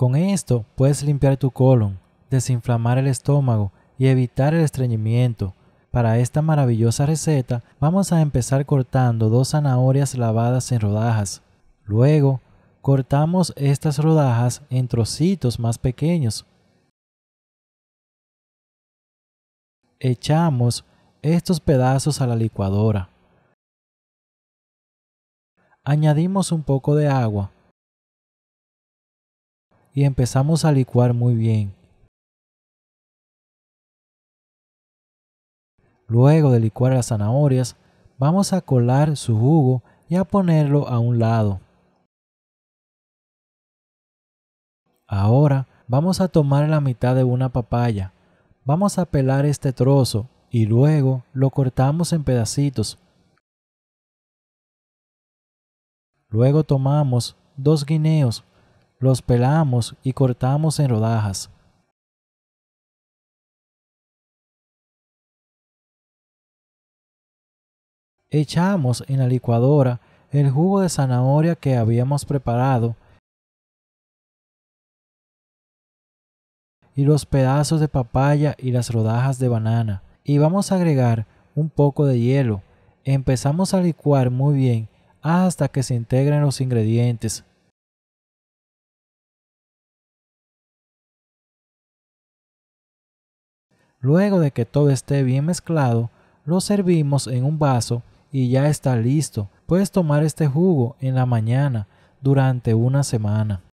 Con esto puedes limpiar tu colon, desinflamar el estómago y evitar el estreñimiento. Para esta maravillosa receta vamos a empezar cortando dos zanahorias lavadas en rodajas. Luego, cortamos estas rodajas en trocitos más pequeños. Echamos estos pedazos a la licuadora. Añadimos un poco de agua y empezamos a licuar muy bien. Luego de licuar las zanahorias, vamos a colar su jugo y a ponerlo a un lado. Ahora vamos a tomar la mitad de una papaya. Vamos a pelar este trozo y luego lo cortamos en pedacitos. Luego tomamos dos guineos los pelamos y cortamos en rodajas. Echamos en la licuadora el jugo de zanahoria que habíamos preparado y los pedazos de papaya y las rodajas de banana. Y vamos a agregar un poco de hielo. Empezamos a licuar muy bien hasta que se integren los ingredientes. Luego de que todo esté bien mezclado, lo servimos en un vaso y ya está listo. Puedes tomar este jugo en la mañana durante una semana.